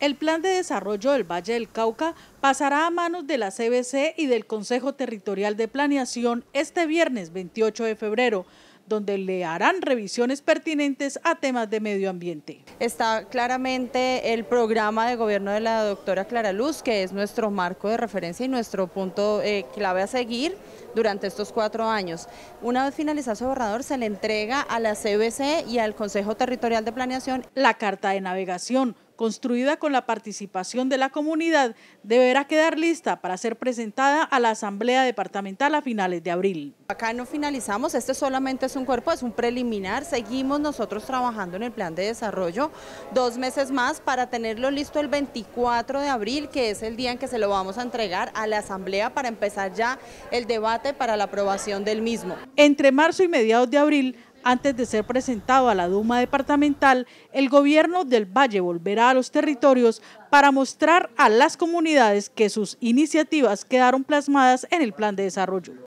El plan de desarrollo del Valle del Cauca pasará a manos de la CBC y del Consejo Territorial de Planeación este viernes 28 de febrero donde le harán revisiones pertinentes a temas de medio ambiente. Está claramente el programa de gobierno de la doctora Clara Luz, que es nuestro marco de referencia y nuestro punto eh, clave a seguir durante estos cuatro años. Una vez finalizado su borrador, se le entrega a la CBC y al Consejo Territorial de Planeación la carta de navegación construida con la participación de la comunidad, deberá quedar lista para ser presentada a la Asamblea Departamental a finales de abril. Acá no finalizamos, este solamente es un cuerpo, es un preliminar, seguimos nosotros trabajando en el plan de desarrollo dos meses más para tenerlo listo el 24 de abril, que es el día en que se lo vamos a entregar a la Asamblea para empezar ya el debate para la aprobación del mismo. Entre marzo y mediados de abril, antes de ser presentado a la Duma departamental, el gobierno del Valle volverá a los territorios para mostrar a las comunidades que sus iniciativas quedaron plasmadas en el plan de desarrollo.